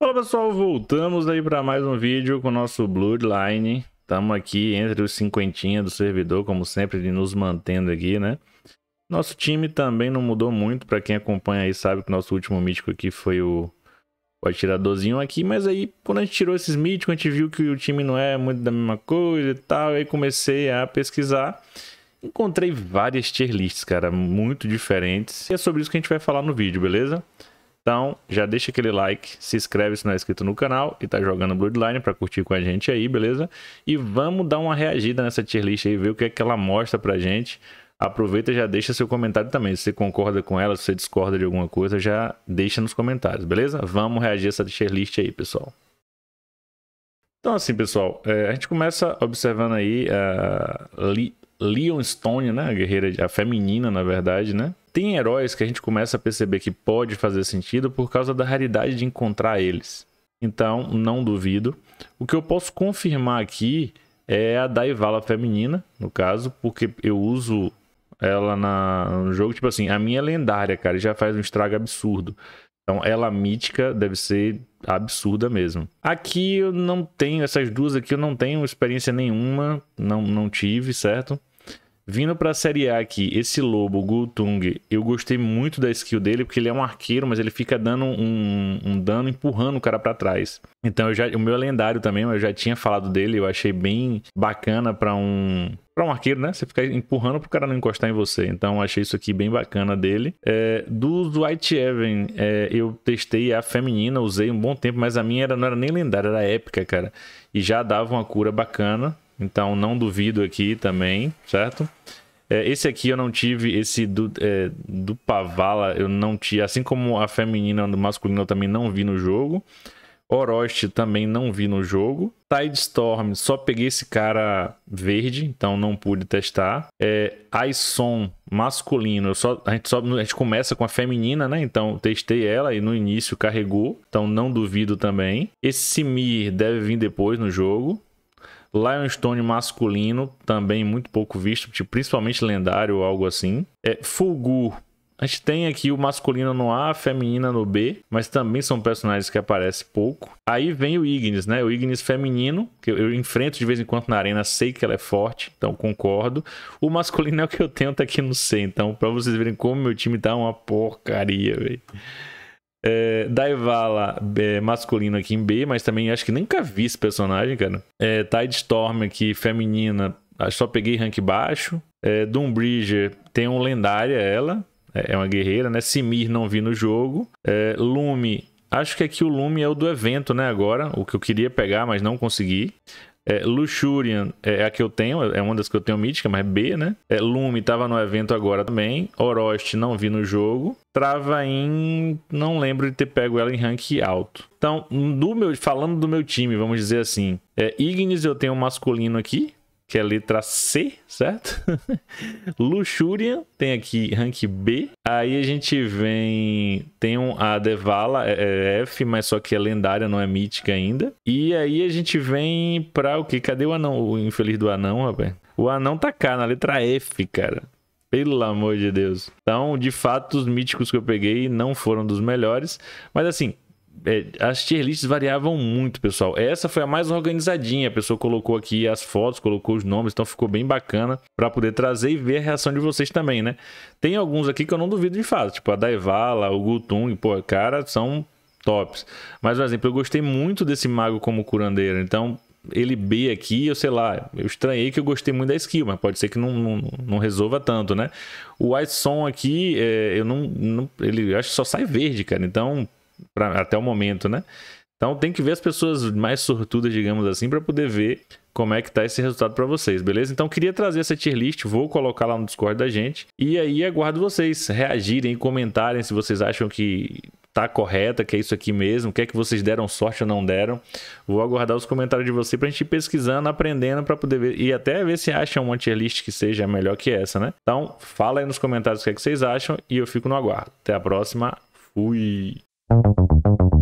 Fala pessoal, voltamos aí para mais um vídeo com o nosso Bloodline. Estamos aqui entre os cinquentinha do servidor, como sempre, nos mantendo aqui, né? Nosso time também não mudou muito, para quem acompanha aí sabe que nosso último mítico aqui foi o, o atiradorzinho aqui, mas aí quando a gente tirou esses míticos, a gente viu que o time não é muito da mesma coisa e tal, aí comecei a pesquisar. Encontrei várias tier lists, cara, muito diferentes. E é sobre isso que a gente vai falar no vídeo, beleza? Beleza? Então, já deixa aquele like, se inscreve se não é inscrito no canal e tá jogando Bloodline para curtir com a gente aí, beleza? E vamos dar uma reagida nessa tier list aí, ver o que é que ela mostra pra gente. Aproveita e já deixa seu comentário também. Se você concorda com ela, se você discorda de alguma coisa, já deixa nos comentários, beleza? Vamos reagir a essa tier list aí, pessoal. Então, assim, pessoal, é, a gente começa observando aí a Leon Stone, né? A guerreira, a feminina, na verdade, né? tem heróis que a gente começa a perceber que pode fazer sentido por causa da raridade de encontrar eles. Então, não duvido. O que eu posso confirmar aqui é a Daivala feminina, no caso, porque eu uso ela na, no jogo, tipo assim, a minha é lendária, cara, e já faz um estrago absurdo. Então, ela mítica deve ser absurda mesmo. Aqui eu não tenho, essas duas aqui eu não tenho experiência nenhuma, não, não tive, certo? Vindo pra Série A aqui, esse Lobo, Gutung, eu gostei muito da skill dele, porque ele é um arqueiro, mas ele fica dando um, um dano, empurrando o cara para trás. Então, já, o meu é lendário também, eu já tinha falado dele, eu achei bem bacana para um, para um arqueiro, né? Você ficar empurrando pro cara não encostar em você. Então, achei isso aqui bem bacana dele. É, do White Evan, é, eu testei a feminina, usei um bom tempo, mas a minha era, não era nem lendária, era épica, cara. E já dava uma cura bacana. Então não duvido aqui também, certo? É, esse aqui eu não tive, esse do, é, do Pavala eu não tive. Assim como a feminina do masculino eu também não vi no jogo. Orochi também não vi no jogo. Tidestorm, só peguei esse cara verde, então não pude testar. É, Aison, masculino, só, a, gente só, a gente começa com a feminina, né? Então testei ela e no início carregou, então não duvido também. Esse Mir deve vir depois no jogo. Lionstone masculino, também muito pouco visto, tipo, principalmente lendário ou algo assim. É, Fulgur. A gente tem aqui o masculino no A, a feminina no B, mas também são personagens que aparecem pouco. Aí vem o Ignis, né? O Ignis feminino, que eu enfrento de vez em quando na arena, sei que ela é forte, então concordo. O masculino é o que eu tento aqui no C, então, pra vocês verem como meu time tá uma porcaria, velho. É, Daivala é, masculino aqui em B, mas também acho que nunca vi esse personagem, cara. É, Tide Storm aqui, feminina, só peguei rank baixo. É, Doombridger tem um lendária, ela. É, é uma guerreira, né? Simir não vi no jogo. É, Lume, acho que aqui o Lume é o do evento, né? Agora, o que eu queria pegar, mas não consegui. É, Luxurian é, é a que eu tenho, é uma das que eu tenho mítica, mas é B, né? É, Lume tava no evento agora também. Orochi não vi no jogo. Travain, não lembro de ter pego ela em rank alto. Então, do meu, falando do meu time, vamos dizer assim. É, Ignis eu tenho um masculino aqui, que é a letra C, certo? Luxúria, tem aqui rank B. Aí a gente vem. Tem um, a Devala, é, é F, mas só que é lendária, não é mítica ainda. E aí a gente vem pra o que? Cadê o anão? O infeliz do anão, rapaz. O anão tá cá, na letra F, cara. Pelo amor de Deus. Então, de fato, os míticos que eu peguei não foram dos melhores. Mas assim, é, as tier lists variavam muito, pessoal. Essa foi a mais organizadinha. A pessoa colocou aqui as fotos, colocou os nomes, então ficou bem bacana para poder trazer e ver a reação de vocês também, né? Tem alguns aqui que eu não duvido de fato, tipo a Daivala, o Gutung, pô, cara, são tops. Mas, por exemplo, eu gostei muito desse mago como curandeiro, então ele B aqui, eu sei lá, eu estranhei que eu gostei muito da skill, mas pode ser que não, não, não resolva tanto, né? O White aqui, é, eu não, não, Ele acho que só sai verde, cara. Então, pra, até o momento, né? Então tem que ver as pessoas mais sortudas, digamos assim, para poder ver como é que tá esse resultado para vocês, beleza? Então queria trazer essa tier list, vou colocar lá no Discord da gente e aí aguardo vocês reagirem, comentarem se vocês acham que tá correta, que é isso aqui mesmo, o que é que vocês deram sorte ou não deram. Vou aguardar os comentários de vocês pra gente ir pesquisando, aprendendo para poder ver e até ver se acham uma tier list que seja melhor que essa, né? Então fala aí nos comentários o que é que vocês acham e eu fico no aguardo. Até a próxima, fui! Thank you.